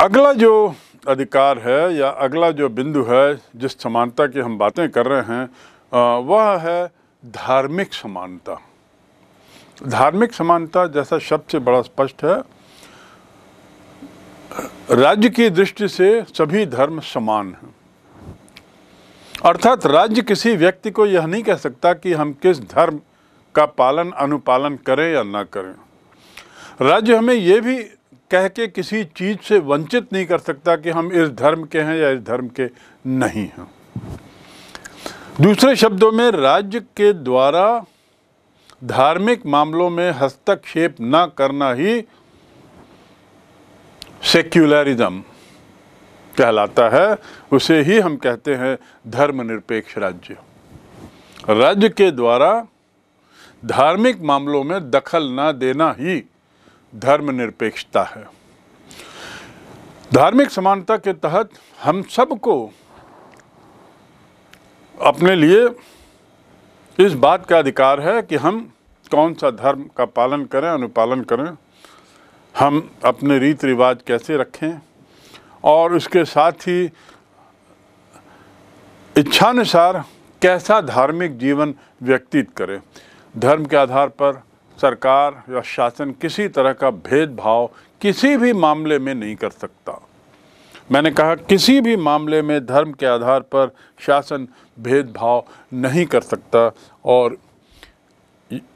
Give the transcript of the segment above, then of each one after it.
अगला जो अधिकार है या अगला जो बिंदु है जिस समानता की हम बातें कर रहे हैं वह है धार्मिक समानता धार्मिक समानता जैसा शब्द से बड़ा स्पष्ट है राज्य की दृष्टि से सभी धर्म समान हैं अर्थात राज्य किसी व्यक्ति को यह नहीं कह सकता कि हम किस धर्म का पालन अनुपालन करें या ना करें राज्य हमें यह भी कह के किसी चीज़ से वंचित नहीं कर सकता कि हम इस धर्म के हैं या इस धर्म के नहीं हैं दूसरे शब्दों में राज्य के द्वारा धार्मिक मामलों में हस्तक्षेप न करना ही सेक्युलरिज्म कहलाता है उसे ही हम कहते हैं धर्मनिरपेक्ष राज्य राज्य के द्वारा धार्मिक मामलों में दखल ना देना ही धर्मनिरपेक्षता है धार्मिक समानता के तहत हम सबको अपने लिए इस बात का अधिकार है कि हम कौन सा धर्म का पालन करें अनुपालन करें हम अपने रीति रिवाज कैसे रखें और उसके साथ ही इच्छानुसार कैसा धार्मिक जीवन व्यतीत करें धर्म के आधार पर सरकार या शासन किसी तरह का भेदभाव किसी भी मामले में नहीं कर सकता मैंने कहा किसी भी मामले में धर्म के आधार पर शासन भेदभाव नहीं कर सकता और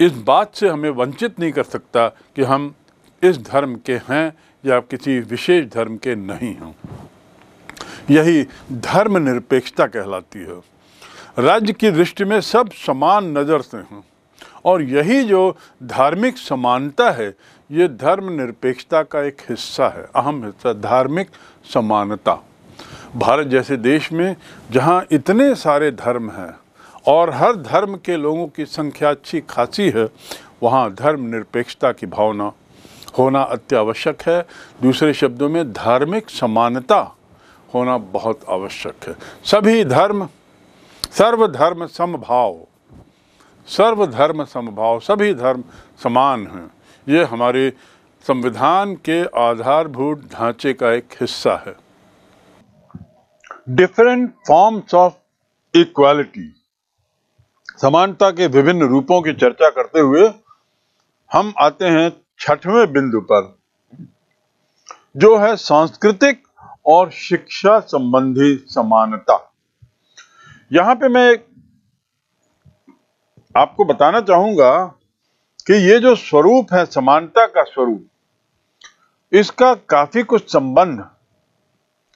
इस बात से हमें वंचित नहीं कर सकता कि हम इस धर्म के हैं या किसी विशेष धर्म के नहीं हैं यही धर्मनिरपेक्षता कहलाती है राज्य की दृष्टि में सब समान नज़र से हैं और यही जो धार्मिक समानता है ये धर्मनिरपेक्षता का एक हिस्सा है अहम हिस्सा धार्मिक समानता भारत जैसे देश में जहाँ इतने सारे धर्म हैं और हर धर्म के लोगों की संख्या अच्छी खासी है वहाँ धर्मनिरपेक्षता की भावना होना अत्यावश्यक है दूसरे शब्दों में धार्मिक समानता होना बहुत आवश्यक है सभी धर्म सर्वधर्म समभाव सर्वधर्म समभाव सभी धर्म समान हैं ये हमारे संविधान के आधारभूत ढांचे का एक हिस्सा है डिफरेंट फॉर्म्स ऑफ इक्वालिटी समानता के विभिन्न रूपों की चर्चा करते हुए हम आते हैं छठवें बिंदु पर जो है सांस्कृतिक और शिक्षा संबंधी समानता यहां पे मैं एक आपको बताना चाहूंगा कि ये जो स्वरूप है समानता का स्वरूप इसका काफी कुछ संबंध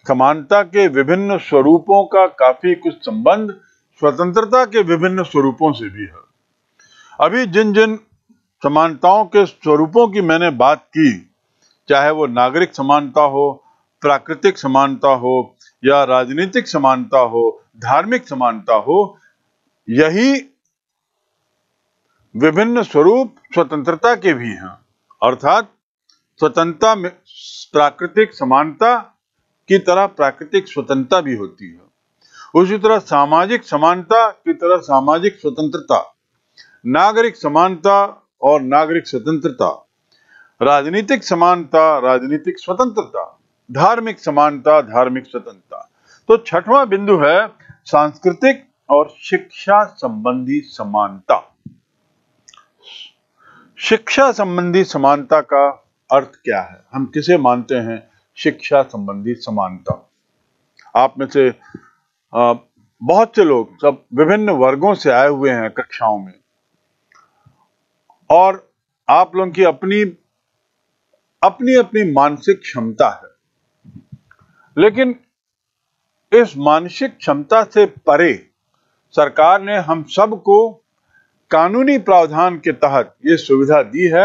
समानता के विभिन्न स्वरूपों का काफी कुछ संबंध स्वतंत्रता के विभिन्न स्वरूपों से भी है अभी जिन जिन समानताओं के स्वरूपों की मैंने बात की चाहे वो नागरिक समानता हो प्राकृतिक समानता हो या राजनीतिक समानता हो धार्मिक समानता हो यही विभिन्न स्वरूप स्वतंत्रता के भी हैं अर्थात स्वतंत्रता में प्राकृतिक समानता की तरह प्राकृतिक स्वतंत्रता भी होती है उसी तरह सामाजिक समानता की तरह सामाजिक स्वतंत्रता नागरिक समानता और नागरिक स्वतंत्रता राजनीतिक समानता राजनीतिक स्वतंत्रता धार्मिक समानता धार्मिक स्वतंत्रता तो छठवां बिंदु है सांस्कृतिक और शिक्षा संबंधी समानता शिक्षा संबंधी समानता का अर्थ क्या है हम किसे मानते हैं शिक्षा संबंधी समानता आप में से बहुत से लोग सब विभिन्न वर्गों से आए हुए हैं कक्षाओं में और आप लोगों की अपनी अपनी अपनी मानसिक क्षमता है लेकिन इस मानसिक क्षमता से परे सरकार ने हम सबको कानूनी प्रावधान के तहत ये सुविधा दी है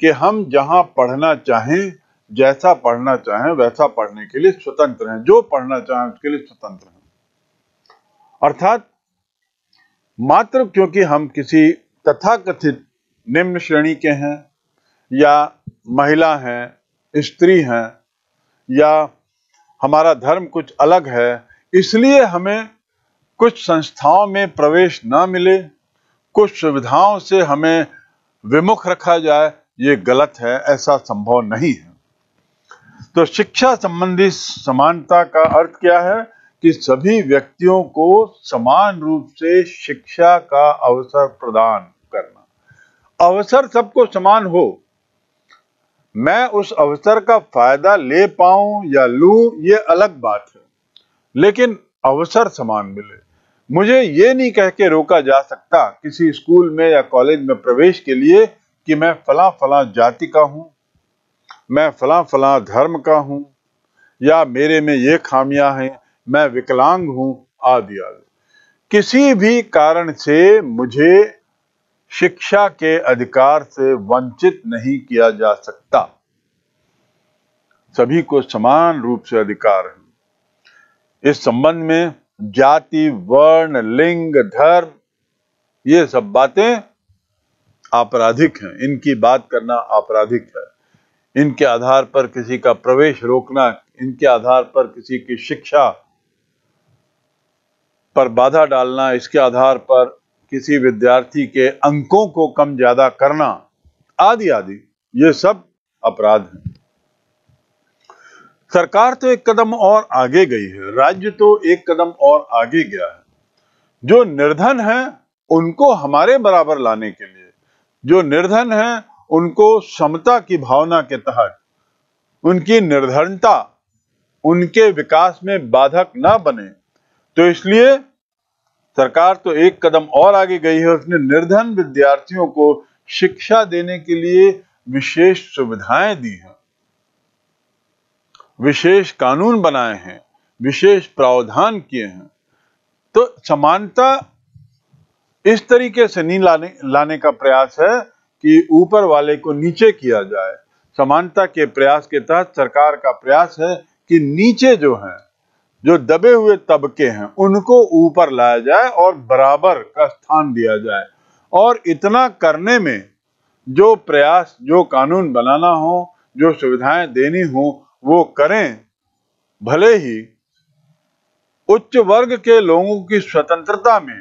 कि हम जहां पढ़ना चाहें जैसा पढ़ना चाहें वैसा पढ़ने के लिए स्वतंत्र हैं जो पढ़ना चाहें उसके लिए स्वतंत्र हैं अर्थात मात्र क्योंकि हम किसी तथाकथित निम्न श्रेणी के हैं या महिला हैं स्त्री हैं या हमारा धर्म कुछ अलग है इसलिए हमें कुछ संस्थाओं में प्रवेश ना मिले कुछ सुविधाओं से हमें विमुख रखा जाए ये गलत है ऐसा संभव नहीं है तो शिक्षा संबंधी समानता का अर्थ क्या है कि सभी व्यक्तियों को समान रूप से शिक्षा का अवसर प्रदान करना अवसर सबको समान हो मैं उस अवसर का फायदा ले पाऊं या लूं ये अलग बात है लेकिन अवसर समान मिले मुझे ये नहीं कह के रोका जा सकता किसी स्कूल में या कॉलेज में प्रवेश के लिए कि मैं फला फला जाति का हूँ मैं फला फला धर्म का हूँ या मेरे में ये खामियां हैं मैं विकलांग हूँ आदि आदि किसी भी कारण से मुझे शिक्षा के अधिकार से वंचित नहीं किया जा सकता सभी को समान रूप से अधिकार है इस संबंध में जाति वर्ण लिंग धर्म ये सब बातें आपराधिक हैं इनकी बात करना आपराधिक है इनके आधार पर किसी का प्रवेश रोकना इनके आधार पर किसी की शिक्षा पर बाधा डालना इसके आधार पर किसी विद्यार्थी के अंकों को कम ज्यादा करना आदि आदि ये सब अपराध हैं सरकार तो एक कदम और आगे गई है राज्य तो एक कदम और आगे गया है जो निर्धन है उनको हमारे बराबर लाने के लिए जो निर्धन है उनको समता की भावना के तहत उनकी निर्धनता उनके विकास में बाधक ना बने तो इसलिए सरकार तो एक कदम और आगे गई है उसने निर्धन विद्यार्थियों को शिक्षा देने के लिए विशेष सुविधाएं दी हैं विशेष कानून बनाए हैं विशेष प्रावधान किए हैं तो समानता इस तरीके से नहीं लाने लाने का प्रयास है कि ऊपर वाले को नीचे किया जाए समानता के प्रयास के तहत सरकार का प्रयास है कि नीचे जो हैं जो दबे हुए तबके हैं उनको ऊपर लाया जाए और बराबर का स्थान दिया जाए और इतना करने में जो प्रयास जो कानून बनाना हो जो सुविधाएं देनी हो वो करें भले ही उच्च वर्ग के लोगों की स्वतंत्रता में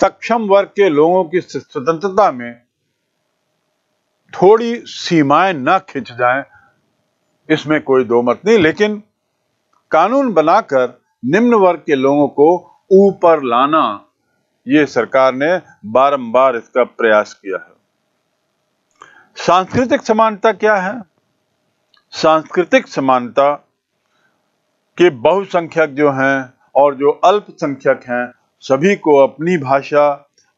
सक्षम वर्ग के लोगों की स्वतंत्रता में थोड़ी सीमाएं ना खिंच जाएं इसमें कोई दो मत नहीं लेकिन कानून बनाकर निम्न वर्ग के लोगों को ऊपर लाना ये सरकार ने बारंबार इसका प्रयास किया है सांस्कृतिक समानता क्या है सांस्कृतिक समानता के बहुसंख्यक जो हैं और जो अल्पसंख्यक हैं सभी को अपनी भाषा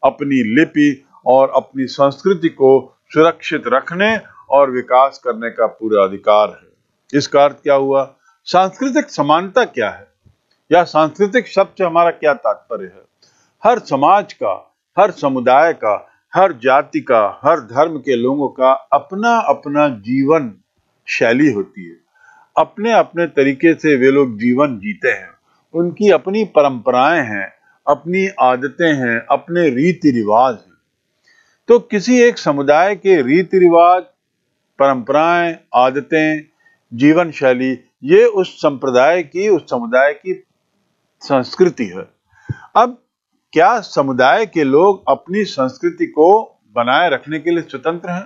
अपनी लिपि और अपनी संस्कृति को सुरक्षित रखने और विकास करने का पूरा अधिकार है इसका अर्थ क्या हुआ सांस्कृतिक समानता क्या है या सांस्कृतिक शब्द से हमारा क्या तात्पर्य है हर समाज का हर समुदाय का हर जाति का हर धर्म के लोगों का अपना अपना जीवन शैली होती है अपने अपने तरीके से वे लोग जीवन जीते हैं उनकी अपनी परंपराएं हैं अपनी आदतें हैं अपने रीति रिवाज हैं तो किसी एक समुदाय के रीति रिवाज परंपराएं आदतें जीवन शैली ये उस संप्रदाय की उस समुदाय की संस्कृति है अब क्या समुदाय के लोग अपनी संस्कृति को बनाए रखने के लिए स्वतंत्र हैं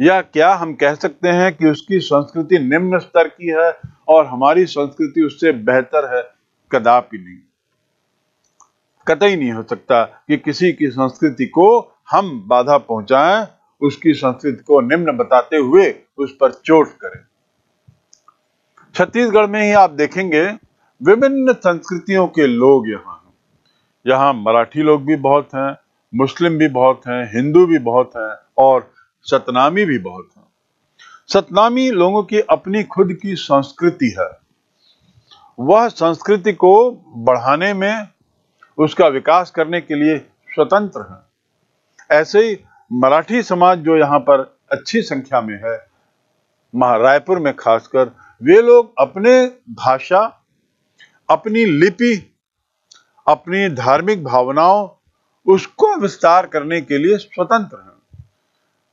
या क्या हम कह सकते हैं कि उसकी संस्कृति निम्न स्तर की है और हमारी संस्कृति उससे बेहतर है कदापि नहीं कतई नहीं हो सकता कि किसी की संस्कृति को हम बाधा पहुंचाएं उसकी संस्कृति को निम्न बताते हुए उस पर चोट करें छत्तीसगढ़ में ही आप देखेंगे विभिन्न संस्कृतियों के लोग यहाँ हैं यहाँ मराठी लोग भी बहुत हैं मुस्लिम भी बहुत हैं हिंदू भी बहुत हैं और सतनामी भी बहुत है सतनामी लोगों की अपनी खुद की संस्कृति है वह संस्कृति को बढ़ाने में उसका विकास करने के लिए स्वतंत्र है ऐसे ही मराठी समाज जो यहाँ पर अच्छी संख्या में है रायपुर में खासकर वे लोग अपने भाषा अपनी लिपि अपनी धार्मिक भावनाओं उसको विस्तार करने के लिए स्वतंत्र हैं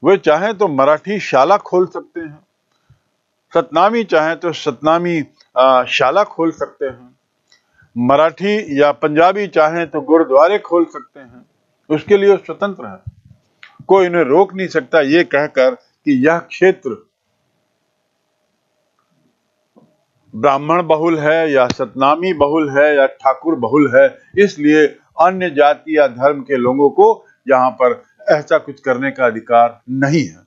वे चाहें तो मराठी शाला खोल सकते हैं सतनामी चाहें तो सतनामी शाला खोल सकते हैं मराठी या पंजाबी चाहें तो गुरुद्वारे खोल सकते हैं उसके लिए स्वतंत्र है कोई इन्हें रोक नहीं सकता ये कहकर कि यह क्षेत्र ब्राह्मण बहुल है या सतनामी बहुल है या ठाकुर बहुल है इसलिए अन्य जाति या धर्म के लोगों को यहां पर ऐसा कुछ करने का अधिकार नहीं है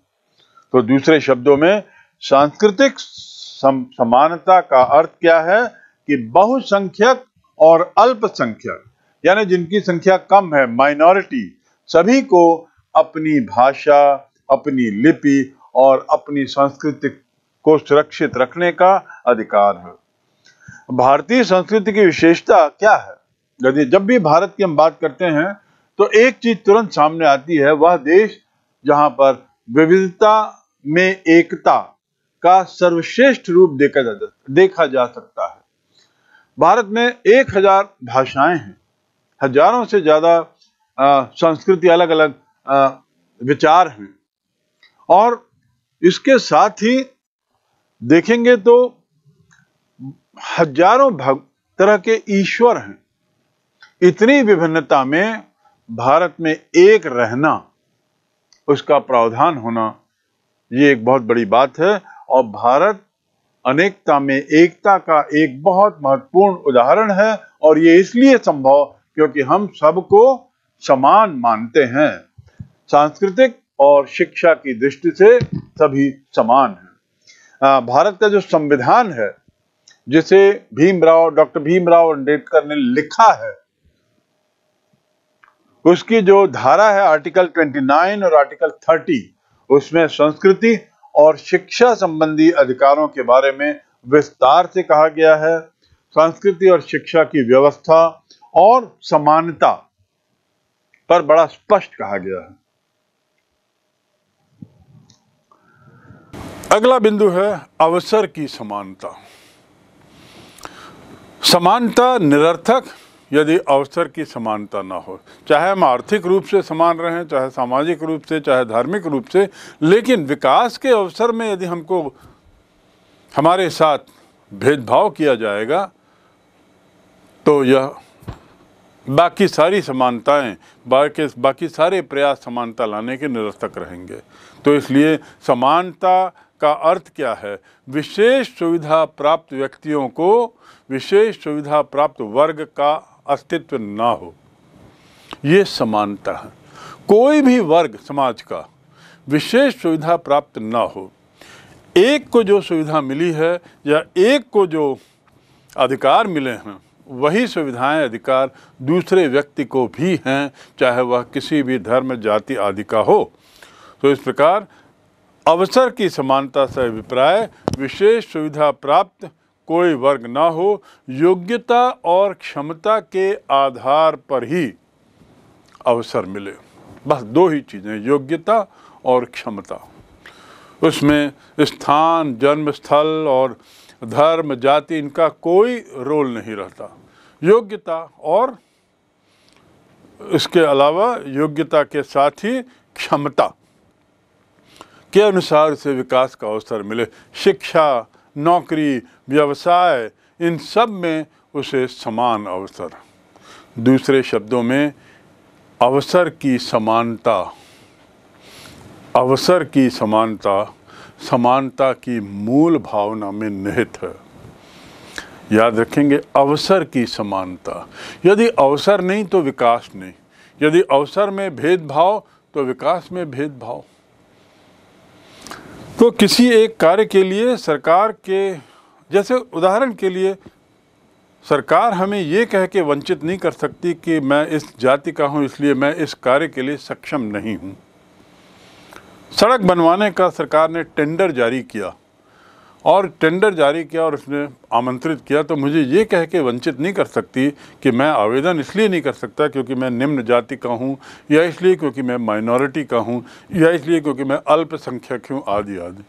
तो दूसरे शब्दों में सांस्कृतिक सम, समानता का अर्थ क्या है कि बहुसंख्यक और अल्पसंख्यक यानी जिनकी संख्या कम है माइनॉरिटी सभी को अपनी भाषा अपनी लिपि और अपनी संस्कृति को सुरक्षित रखने का अधिकार है भारतीय संस्कृति की विशेषता क्या है यदि जब भी भारत की हम बात करते हैं तो एक चीज तुरंत सामने आती है वह देश जहां पर विविधता में एकता का सर्वश्रेष्ठ रूप देखा जा देखा जा सकता है भारत में एक हजार भाषाएं हैं हजारों से ज्यादा संस्कृति अलग अलग विचार हैं और इसके साथ ही देखेंगे तो हजारों तरह के ईश्वर हैं इतनी विभिन्नता में भारत में एक रहना उसका प्रावधान होना ये एक बहुत बड़ी बात है और भारत अनेकता में एकता का एक बहुत महत्वपूर्ण उदाहरण है और ये इसलिए संभव क्योंकि हम सबको समान मानते हैं सांस्कृतिक और शिक्षा की दृष्टि से सभी समान हैं भारत का जो संविधान है जिसे भीमराव डॉक्टर भीमराव अंबेडकर ने लिखा है उसकी जो धारा है आर्टिकल 29 और आर्टिकल 30 उसमें संस्कृति और शिक्षा संबंधी अधिकारों के बारे में विस्तार से कहा गया है संस्कृति और शिक्षा की व्यवस्था और समानता पर बड़ा स्पष्ट कहा गया है अगला बिंदु है अवसर की समानता समानता निरर्थक यदि अवसर की समानता ना हो चाहे हम आर्थिक रूप से समान रहें चाहे सामाजिक रूप से चाहे धार्मिक रूप से लेकिन विकास के अवसर में यदि हमको हमारे साथ भेदभाव किया जाएगा तो यह बाकी सारी समानताएं बाकी बाकी सारे प्रयास समानता लाने के निरर्थक रहेंगे तो इसलिए समानता का अर्थ क्या है विशेष सुविधा प्राप्त व्यक्तियों को विशेष सुविधा प्राप्त वर्ग का अस्तित्व ना हो ये समानता है कोई भी वर्ग समाज का विशेष सुविधा प्राप्त ना हो एक को जो सुविधा मिली है या एक को जो अधिकार मिले हैं वही सुविधाएं अधिकार दूसरे व्यक्ति को भी हैं चाहे वह किसी भी धर्म जाति आदि का हो तो इस प्रकार अवसर की समानता से अभिप्राय विशेष सुविधा प्राप्त कोई वर्ग ना हो योग्यता और क्षमता के आधार पर ही अवसर मिले बस दो ही चीज़ें योग्यता और क्षमता उसमें स्थान जन्म स्थल और धर्म जाति इनका कोई रोल नहीं रहता योग्यता और इसके अलावा योग्यता के साथ ही क्षमता के अनुसार उसे विकास का अवसर मिले शिक्षा नौकरी व्यवसाय इन सब में उसे समान अवसर दूसरे शब्दों में अवसर की समानता अवसर की समानता समानता की मूल भावना में निहित है याद रखेंगे अवसर की समानता यदि अवसर नहीं तो विकास नहीं यदि अवसर में भेदभाव तो विकास में भेदभाव तो किसी एक कार्य के लिए सरकार के जैसे उदाहरण के लिए सरकार हमें ये कह के वंचित नहीं कर सकती कि मैं इस जाति का हूँ इसलिए मैं इस कार्य के लिए सक्षम नहीं हूँ सड़क बनवाने का सरकार ने टेंडर जारी किया और टेंडर जारी किया और उसने आमंत्रित किया तो मुझे ये कह के वंचित नहीं कर सकती कि मैं आवेदन इसलिए नहीं कर सकता क्योंकि मैं निम्न जाति का हूँ या इसलिए क्योंकि मैं माइनॉरिटी का हूँ या इसलिए क्योंकि मैं अल्पसंख्यक हूँ आदि आदि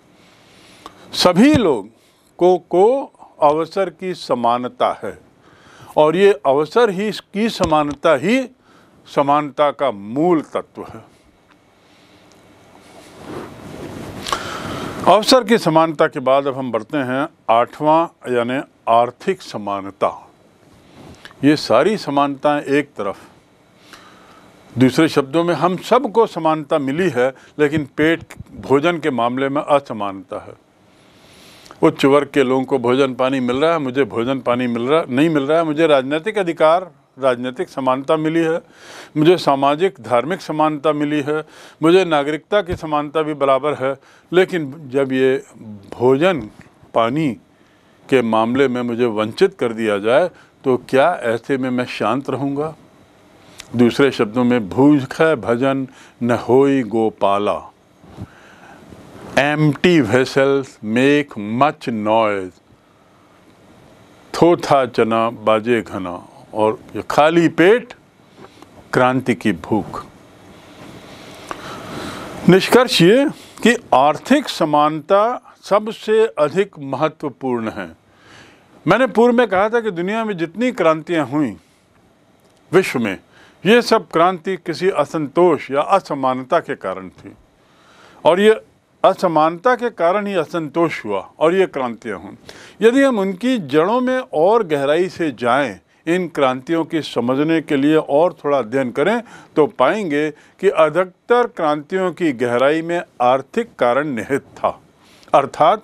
सभी लोग को को अवसर की समानता है और ये अवसर ही की समानता ही समानता का मूल तत्व है अवसर की समानता के बाद अब हम बढ़ते हैं आठवां यानि आर्थिक समानता ये सारी समानताएं एक तरफ दूसरे शब्दों में हम सबको समानता मिली है लेकिन पेट भोजन के मामले में असमानता है उच्च वर्ग के लोगों को भोजन पानी मिल रहा है मुझे भोजन पानी मिल रहा नहीं मिल रहा है मुझे राजनीतिक अधिकार राजनीतिक समानता मिली है मुझे सामाजिक धार्मिक समानता मिली है मुझे नागरिकता की समानता भी बराबर है लेकिन जब ये भोजन पानी के मामले में मुझे वंचित कर दिया जाए तो क्या ऐसे में मैं शांत रहूँगा दूसरे शब्दों में भूज ख भजन न होई Gopala empty vessels make much noise थोथा चना बाजे घना और खाली पेट क्रांति की भूख निष्कर्ष ये कि आर्थिक समानता सबसे अधिक महत्वपूर्ण है मैंने पूर्व में कहा था कि दुनिया में जितनी क्रांतियां हुई विश्व में ये सब क्रांति किसी असंतोष या असमानता के कारण थी और ये असमानता के कारण ही असंतोष हुआ और ये क्रांतियां हुई यदि हम उनकी जड़ों में और गहराई से जाएं इन क्रांतियों की समझने के लिए और थोड़ा अध्ययन करें तो पाएंगे कि अधिकतर क्रांतियों की गहराई में आर्थिक कारण निहित था अर्थात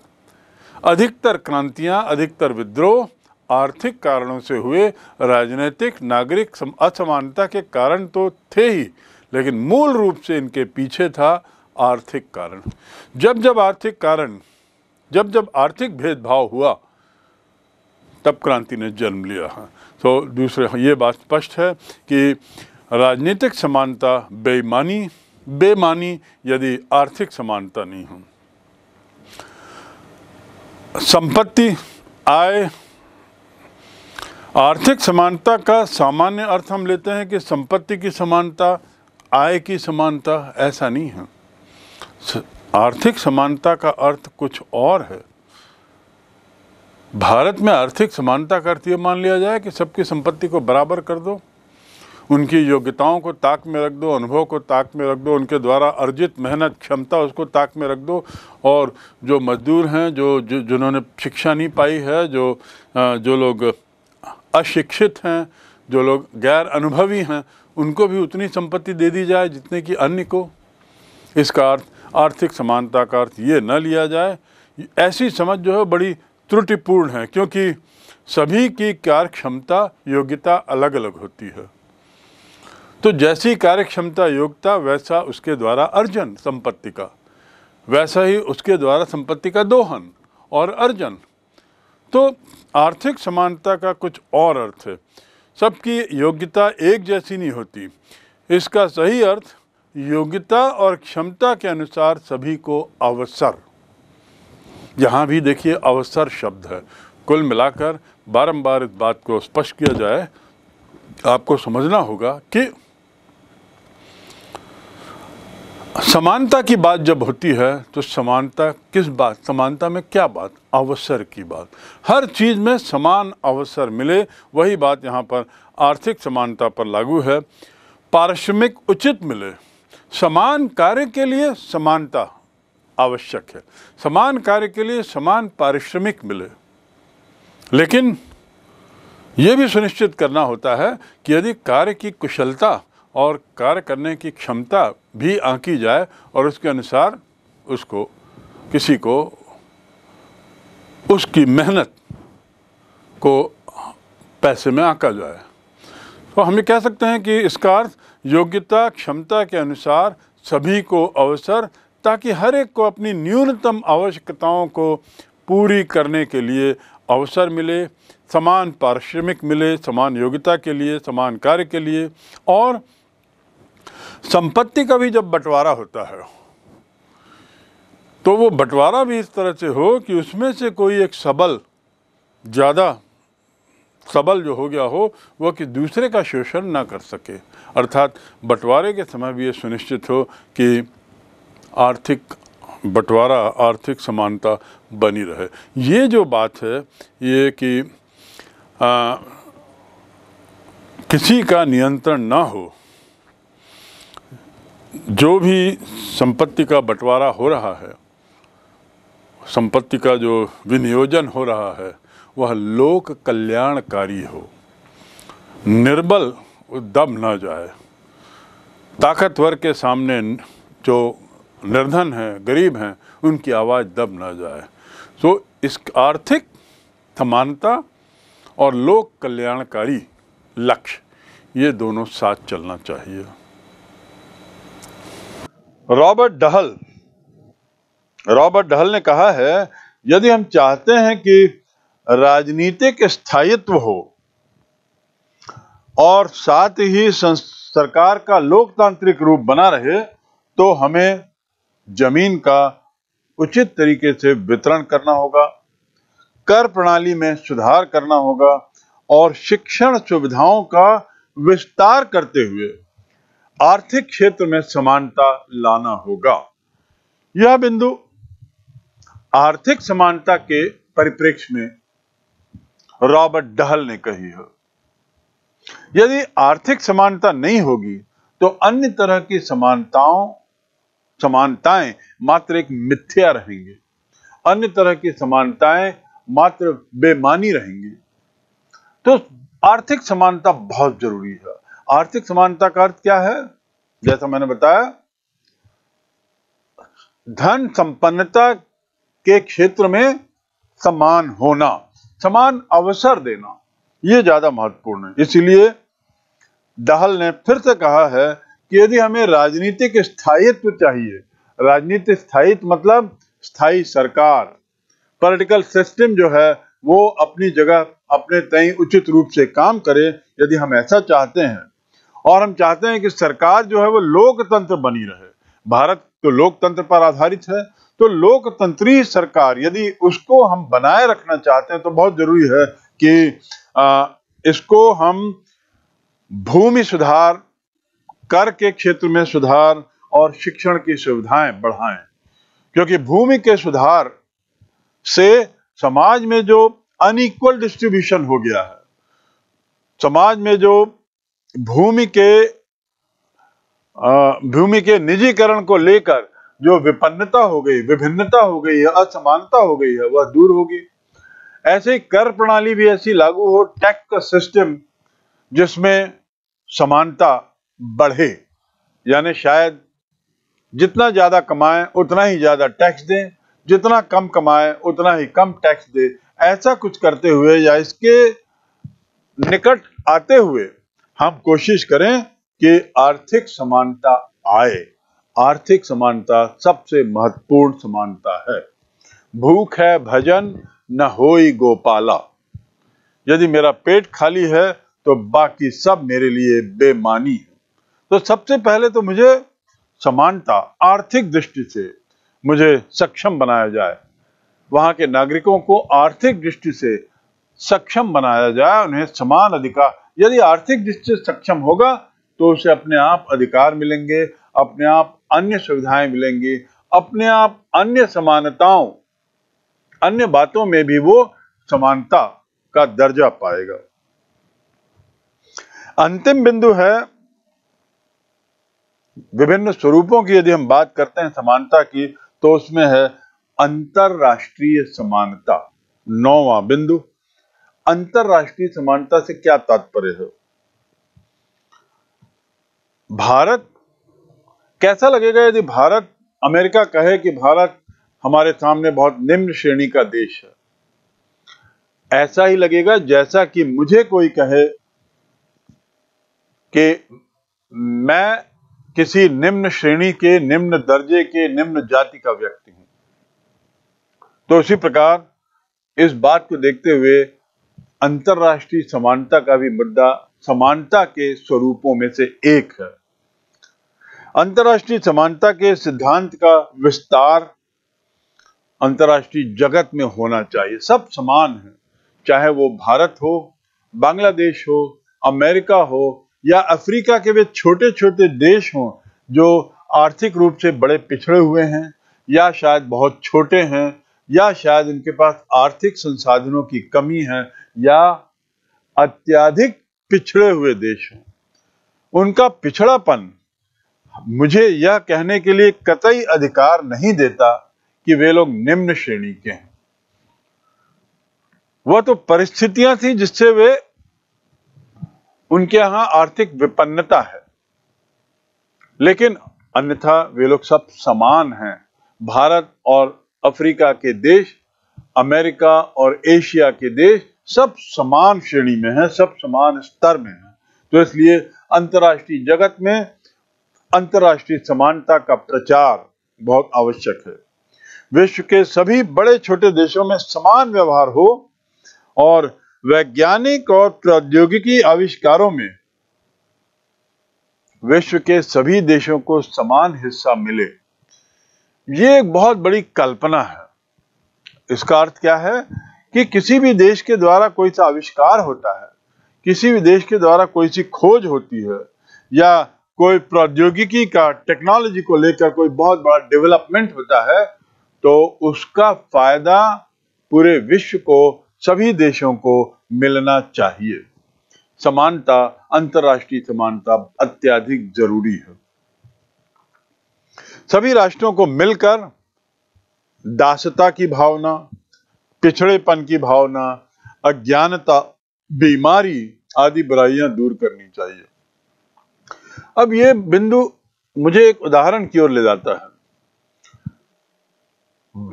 अधिकतर क्रांतियां, अधिकतर विद्रोह आर्थिक कारणों से हुए राजनीतिक नागरिक असमानता के कारण तो थे ही लेकिन मूल रूप से इनके पीछे था आर्थिक कारण जब जब आर्थिक कारण जब जब आर्थिक भेदभाव हुआ तब क्रांति ने जन्म लिया है तो दूसरे ये बात स्पष्ट है कि राजनीतिक समानता बेईमानी बेमानी यदि आर्थिक समानता नहीं हो संपत्ति आय आर्थिक समानता का सामान्य अर्थ हम लेते हैं कि संपत्ति की समानता आय की समानता ऐसा नहीं है आर्थिक समानता का अर्थ कुछ और है भारत में आर्थिक समानता का अर्थ ये मान लिया जाए कि सबकी संपत्ति को बराबर कर दो उनकी योग्यताओं को ताक में रख दो अनुभव को ताक में रख दो उनके द्वारा अर्जित मेहनत क्षमता उसको ताक में रख दो और जो मजदूर हैं जो जिन्होंने शिक्षा नहीं पाई है जो जो लोग अशिक्षित हैं जो लोग गैर अनुभवी हैं उनको भी उतनी संपत्ति दे दी जाए जितने कि अन्य को इसका अर्थ आर्थिक समानता का अर्थ ये न लिया जाए ऐसी समझ जो है बड़ी त्रुटिपूर्ण है क्योंकि सभी की कार्य क्षमता योग्यता अलग अलग होती है तो जैसी कार्य क्षमता योग्यता वैसा उसके द्वारा अर्जन संपत्ति का वैसा ही उसके द्वारा संपत्ति का दोहन और अर्जन तो आर्थिक समानता का कुछ और अर्थ है सबकी योग्यता एक जैसी नहीं होती इसका सही अर्थ योग्यता और क्षमता के अनुसार सभी को अवसर यहाँ भी देखिए अवसर शब्द है कुल मिलाकर बारंबार इस बात को स्पष्ट किया जाए आपको समझना होगा कि समानता की बात जब होती है तो समानता किस बात समानता में क्या बात अवसर की बात हर चीज़ में समान अवसर मिले वही बात यहाँ पर आर्थिक समानता पर लागू है पारिश्रमिक उचित मिले समान कार्य के लिए समानता आवश्यक है समान कार्य के लिए समान पारिश्रमिक मिले लेकिन ये भी सुनिश्चित करना होता है कि यदि कार्य की कुशलता और कार्य करने की क्षमता भी आंकी जाए और उसके अनुसार उसको किसी को उसकी मेहनत को पैसे में आंका जाए तो हम ये कह सकते हैं कि इसका अर्थ योग्यता क्षमता के अनुसार सभी को अवसर ताकि हर एक को अपनी न्यूनतम आवश्यकताओं को पूरी करने के लिए अवसर मिले समान पारिश्रमिक मिले समान योग्यता के लिए समान कार्य के लिए और संपत्ति का भी जब बंटवारा होता है तो वो बंटवारा भी इस तरह से हो कि उसमें से कोई एक सबल ज़्यादा सबल जो हो गया हो वह कि दूसरे का शोषण ना कर सके अर्थात बंटवारे के समय भी ये सुनिश्चित हो कि आर्थिक बंटवारा आर्थिक समानता बनी रहे ये जो बात है ये कि आ, किसी का नियंत्रण ना हो जो भी संपत्ति का बंटवारा हो रहा है संपत्ति का जो विनियोजन हो रहा है वह लोक कल्याणकारी हो निर्बल दब ना जाए ताकतवर के सामने जो निर्धन हैं गरीब हैं उनकी आवाज़ दब ना जाए तो इस आर्थिक समानता और लोक कल्याणकारी लक्ष्य ये दोनों साथ चलना चाहिए रॉबर्ट डहल रॉबर्ट डहल ने कहा है यदि हम चाहते हैं कि राजनीतिक स्थायित्व हो और साथ ही सरकार का लोकतांत्रिक रूप बना रहे तो हमें जमीन का उचित तरीके से वितरण करना होगा कर प्रणाली में सुधार करना होगा और शिक्षण सुविधाओं का विस्तार करते हुए आर्थिक क्षेत्र में समानता लाना होगा यह बिंदु आर्थिक समानता के परिप्रेक्ष्य में रॉबर्ट डहल ने कही है यदि आर्थिक समानता नहीं होगी तो अन्य तरह की समानताओं समानताएं मात्र एक मिथ्या रहेंगे अन्य तरह की समानताएं मात्र बेमानी रहेंगे तो आर्थिक समानता बहुत जरूरी है आर्थिक समानता का अर्थ क्या है जैसा मैंने बताया धन संपन्नता के क्षेत्र में समान होना समान अवसर देना यह ज्यादा महत्वपूर्ण है इसलिए दहल ने फिर से कहा है कि यदि हमें राजनीतिक स्थायित्व चाहिए राजनीतिक स्थायित्व मतलब स्थायी सरकार पॉलिटिकल सिस्टम जो है वो अपनी जगह अपने तय उचित रूप से काम करे यदि हम ऐसा चाहते हैं और हम चाहते हैं कि सरकार जो है वो लोकतंत्र बनी रहे भारत तो लोकतंत्र पर आधारित है तो लोकतंत्री सरकार यदि उसको हम बनाए रखना चाहते हैं तो बहुत जरूरी है कि आ, इसको हम भूमि सुधार कर के क्षेत्र में सुधार और शिक्षण की सुविधाएं बढ़ाएं क्योंकि भूमि के सुधार से समाज में जो अनइक्वल डिस्ट्रीब्यूशन हो गया है समाज में जो भूमि के भूमि के निजीकरण को लेकर जो विपन्नता हो गई विभिन्नता हो गई है असमानता हो गई है वह दूर होगी ऐसे ही कर प्रणाली भी ऐसी लागू हो टैक्स का सिस्टम जिसमें समानता बढ़े यानी शायद जितना ज़्यादा कमाएं उतना ही ज़्यादा टैक्स दें जितना कम कमाएं उतना ही कम टैक्स दें ऐसा कुछ करते हुए या इसके निकट आते हुए हम कोशिश करें कि आर्थिक समानता आए आर्थिक समानता सबसे महत्वपूर्ण समानता है भूख है भजन न होई गोपाला यदि मेरा पेट खाली है तो बाकी सब मेरे लिए बेमानी है तो सबसे पहले तो मुझे समानता आर्थिक दृष्टि से मुझे सक्षम बनाया जाए वहां के नागरिकों को आर्थिक दृष्टि से सक्षम बनाया जाए उन्हें समान अधिकार यदि आर्थिक दृष्टि से सक्षम होगा तो उसे अपने आप अधिकार मिलेंगे अपने आप अन्य सुविधाएं मिलेंगी अपने आप अन्य समानताओं अन्य बातों में भी वो समानता का दर्जा पाएगा अंतिम बिंदु है विभिन्न स्वरूपों की यदि हम बात करते हैं समानता की तो उसमें है अंतरराष्ट्रीय समानता नौवा बिंदु अंतरराष्ट्रीय समानता से क्या तात्पर्य है भारत कैसा लगेगा यदि भारत अमेरिका कहे कि भारत हमारे सामने बहुत निम्न श्रेणी का देश है ऐसा ही लगेगा जैसा कि मुझे कोई कहे कि मैं किसी निम्न श्रेणी के निम्न दर्जे के निम्न जाति का व्यक्ति हूं तो इसी प्रकार इस बात को देखते हुए अंतरराष्ट्रीय समानता का भी मुद्दा समानता के स्वरूपों में से एक है अंतरराष्ट्रीय समानता के सिद्धांत का विस्तार अंतरराष्ट्रीय जगत में होना चाहिए सब समान है चाहे वो भारत हो बांग्लादेश हो अमेरिका हो या अफ्रीका के वे छोटे छोटे देश हों जो आर्थिक रूप से बड़े पिछड़े हुए हैं या शायद बहुत छोटे हैं या शायद इनके पास आर्थिक संसाधनों की कमी है या अत्याधिक पिछड़े हुए देश हैं उनका पिछड़ापन मुझे यह कहने के लिए कतई अधिकार नहीं देता कि वे लोग निम्न श्रेणी के हैं वह तो परिस्थितियां थी जिससे वे उनके यहां आर्थिक विपन्नता है लेकिन अन्यथा वे लोग सब समान हैं भारत और अफ्रीका के देश अमेरिका और एशिया के देश सब समान श्रेणी में हैं, सब समान स्तर में हैं। तो इसलिए अंतर्राष्ट्रीय जगत में अंतर्राष्ट्रीय समानता का प्रचार बहुत आवश्यक है विश्व के सभी बड़े छोटे देशों में समान व्यवहार हो और वैज्ञानिक और प्रौद्योगिकी आविष्कारों में विश्व के सभी देशों को समान हिस्सा मिले ये एक बहुत बड़ी कल्पना है इसका अर्थ क्या है कि किसी भी देश के द्वारा कोई सा आविष्कार होता है किसी भी देश के द्वारा कोई सी खोज होती है या कोई प्रौद्योगिकी का टेक्नोलॉजी को लेकर कोई बहुत बड़ा डेवलपमेंट होता है तो उसका फायदा पूरे विश्व को सभी देशों को मिलना चाहिए समानता अंतर्राष्ट्रीय समानता अत्याधिक जरूरी है सभी राष्ट्रों को मिलकर दासता की भावना पिछड़ेपन की भावना अज्ञानता बीमारी आदि बुराइयां दूर करनी चाहिए अब ये बिंदु मुझे एक उदाहरण की ओर ले जाता है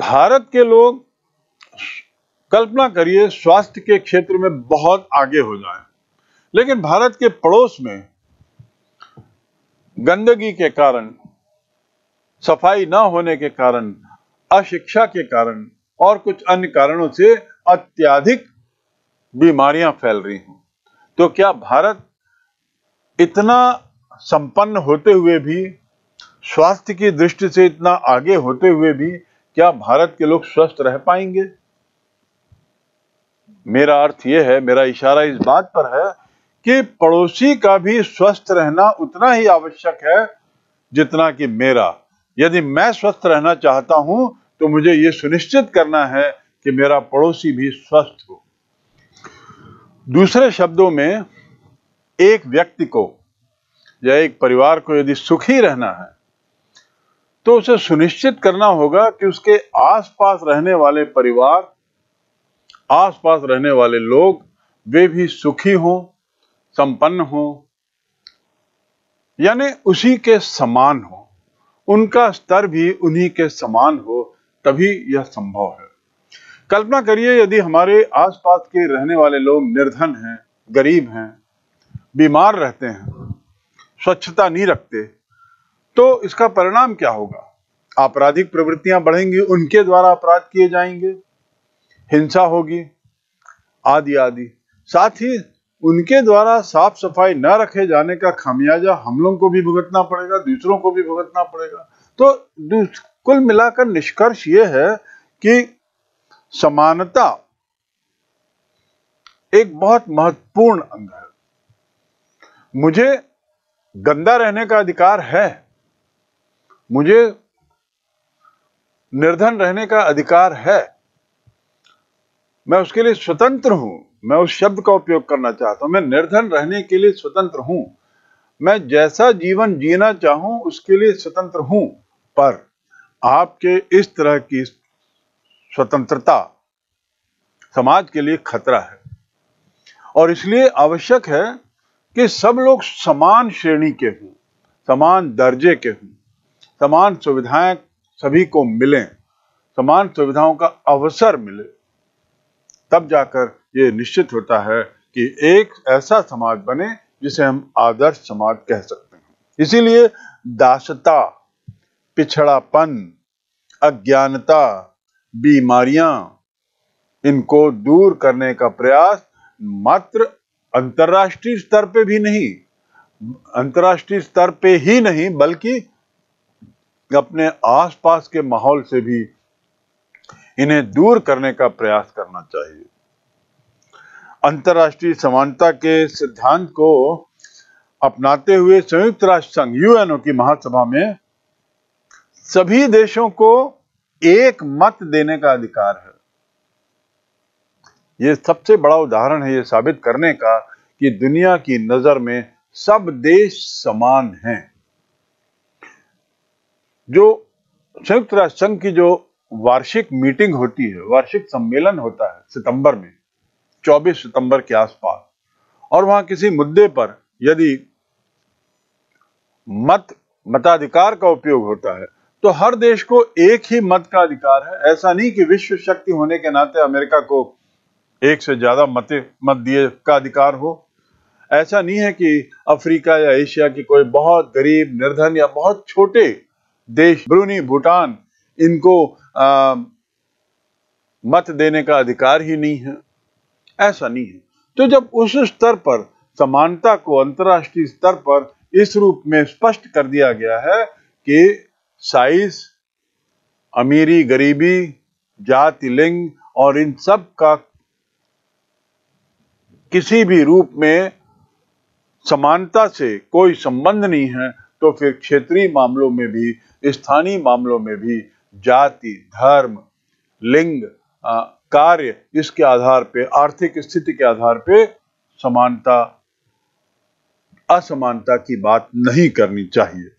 भारत के लोग कल्पना करिए स्वास्थ्य के क्षेत्र में बहुत आगे हो जाए लेकिन भारत के पड़ोस में गंदगी के कारण सफाई ना होने के कारण अशिक्षा के कारण और कुछ अन्य कारणों से अत्याधिक बीमारियां फैल रही हैं तो क्या भारत इतना संपन्न होते हुए भी स्वास्थ्य की दृष्टि से इतना आगे होते हुए भी क्या भारत के लोग स्वस्थ रह पाएंगे मेरा अर्थ यह है मेरा इशारा इस बात पर है कि पड़ोसी का भी स्वस्थ रहना उतना ही आवश्यक है जितना कि मेरा यदि मैं स्वस्थ रहना चाहता हूं तो मुझे ये सुनिश्चित करना है कि मेरा पड़ोसी भी स्वस्थ हो दूसरे शब्दों में एक व्यक्ति को या एक परिवार को यदि सुखी रहना है तो उसे सुनिश्चित करना होगा कि उसके आसपास रहने वाले परिवार आसपास रहने वाले लोग वे भी सुखी हों संपन्न हों यानी उसी के समान हो उनका स्तर भी उन्हीं के समान हो तभी यह संभव है कल्पना करिए यदि हमारे आसपास के रहने वाले लोग निर्धन हैं गरीब हैं बीमार रहते हैं स्वच्छता नहीं रखते तो इसका परिणाम क्या होगा आपराधिक प्रवृत्तियां बढ़ेंगी उनके द्वारा अपराध किए जाएंगे हिंसा होगी आदि आदि साथ ही उनके द्वारा साफ सफाई न रखे जाने का खामियाजा हम लोग को भी भुगतना पड़ेगा दूसरों को भी भुगतना पड़ेगा तो कुल मिलाकर निष्कर्ष ये है कि समानता एक बहुत महत्वपूर्ण अंग है मुझे गंदा रहने का अधिकार है मुझे निर्धन रहने का अधिकार है मैं उसके लिए स्वतंत्र हूँ मैं उस शब्द का उपयोग करना चाहता हूँ मैं निर्धन रहने के लिए स्वतंत्र हूं मैं जैसा जीवन जीना चाहूं उसके लिए स्वतंत्र हूं पर आपके इस तरह की स्वतंत्रता समाज के लिए खतरा है और इसलिए आवश्यक है कि सब लोग समान श्रेणी के हों समान दर्जे के हों समान सुविधाएं सभी को मिलें समान सुविधाओं का अवसर मिले तब जाकर ये निश्चित होता है कि एक ऐसा समाज बने जिसे हम आदर्श समाज कह सकते हैं इसीलिए दासता पिछड़ापन अज्ञानता बीमारियां इनको दूर करने का प्रयास मात्र अंतर्राष्ट्रीय स्तर पे भी नहीं अंतर्राष्ट्रीय स्तर पे ही नहीं बल्कि अपने आसपास के माहौल से भी इन्हें दूर करने का प्रयास करना चाहिए अंतर्राष्ट्रीय समानता के सिद्धांत को अपनाते हुए संयुक्त राष्ट्र संघ यूएनओ की महासभा में सभी देशों को एक मत देने का अधिकार है यह सबसे बड़ा उदाहरण है यह साबित करने का कि दुनिया की नजर में सब देश समान हैं जो संयुक्त राष्ट्र संघ की जो वार्षिक मीटिंग होती है वार्षिक सम्मेलन होता है सितंबर में 24 सितंबर के आसपास और वहां किसी मुद्दे पर यदि मत मताधिकार का उपयोग होता है तो हर देश को एक ही मत का अधिकार है ऐसा नहीं कि विश्व शक्ति होने के नाते अमेरिका को एक से ज्यादा मत मत दिए का अधिकार हो ऐसा नहीं है कि अफ्रीका या एशिया की कोई बहुत गरीब निर्धन या बहुत छोटे देश ब्रूनी भूटान इनको आ, मत देने का अधिकार ही नहीं है ऐसा नहीं है तो जब उस स्तर पर समानता को अंतर्राष्ट्रीय स्तर पर इस रूप में स्पष्ट कर दिया गया है कि साइज अमीरी गरीबी जाति लिंग और इन सब का किसी भी रूप में समानता से कोई संबंध नहीं है तो फिर क्षेत्रीय मामलों में भी स्थानीय मामलों में भी जाति धर्म लिंग कार्य इसके आधार पे आर्थिक स्थिति के आधार पे समानता असमानता की बात नहीं करनी चाहिए